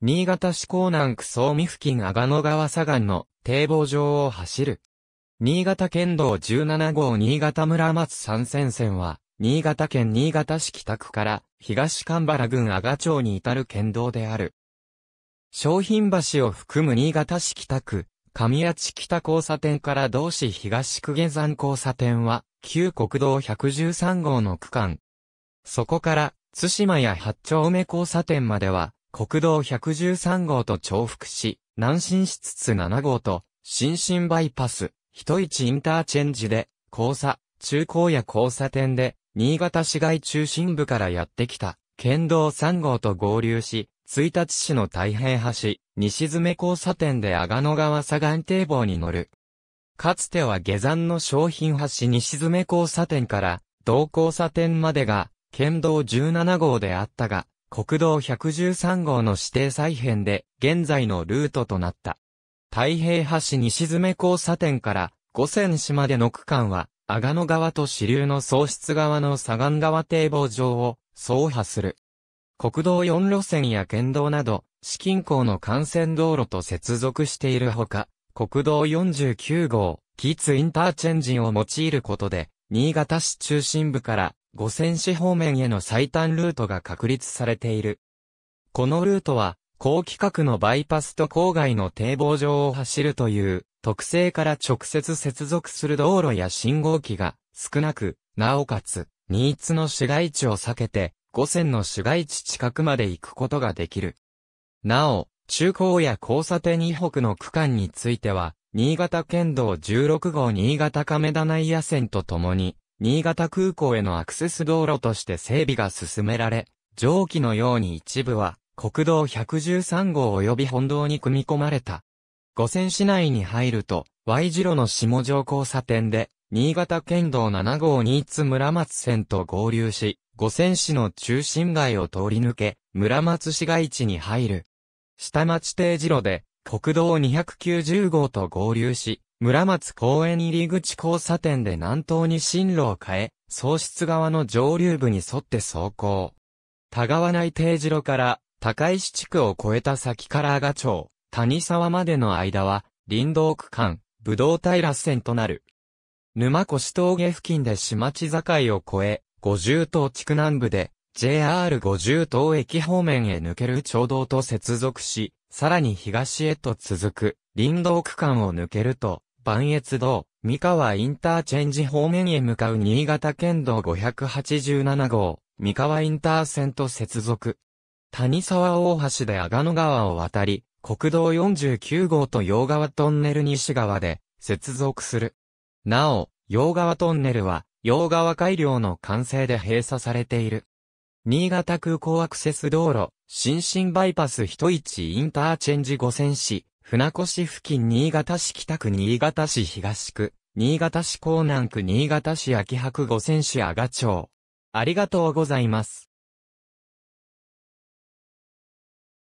新潟市港南区総美付近阿賀野川左岸の堤防上を走る。新潟県道17号新潟村松三線線は、新潟県新潟市北区から東神原郡阿賀町に至る県道である。商品橋を含む新潟市北区、上谷地北交差点から同市東区下山交差点は、旧国道113号の区間。そこから、津島や八丁梅交差点までは、国道113号と重複し、南進しつつ7号と、新進バイパス、人市インターチェンジで、交差、中高や交差点で、新潟市街中心部からやってきた、県道3号と合流し、1日市の太平橋、西詰交差点で阿賀野川左岸堤防に乗る。かつては下山の商品橋西詰交差点から、同交差点までが、県道17号であったが、国道113号の指定再編で、現在のルートとなった。太平橋西詰交差点から五線市までの区間は、阿賀野川と支流の喪失側の左岸川堤防上を走破する。国道4路線や県道など、市近郊の幹線道路と接続しているほか、国道49号、キッズインターチェンジを用いることで、新潟市中心部から五線市方面への最短ルートが確立されている。このルートは、高規格のバイパスと郊外の堤防上を走るという、特性から直接接続する道路や信号機が少なく、なおかつ、新津の市街地を避けて、五線の市街地近くまで行くことができる。なお、中高や交差点以北の区間については、新潟県道16号新潟亀田内野線とともに、新潟空港へのアクセス道路として整備が進められ、上記のように一部は国道113号及び本道に組み込まれた。五線市内に入ると、Y 字路の下条交差点で、新潟県道7号新津村松線と合流し、五線市の中心街を通り抜け、村松市街地に入る。下町定時路で、国道290号と合流し、村松公園入り口交差点で南東に進路を変え、喪失側の上流部に沿って走行。田川内定時路から高石地区を越えた先から阿賀町、谷沢までの間は、林道区間、武道平線となる。沼越峠付近で島地境を越え、五重島地区南部で、JR 五重島駅方面へ抜ける町道と接続し、さらに東へと続く林道区間を抜けると、磐越道、三河インターチェンジ方面へ向かう新潟県道587号、三河インター線と接続。谷沢大橋で阿賀野川を渡り、国道49号と洋川トンネル西側で接続する。なお、洋川トンネルは、洋川改良の完成で閉鎖されている。新潟空港アクセス道路、新進バイパス人一インターチェンジ五0市、船越付近新潟市北区新潟市東区、新潟市港南区新潟市秋白五泉市阿賀町。ありがとうございます。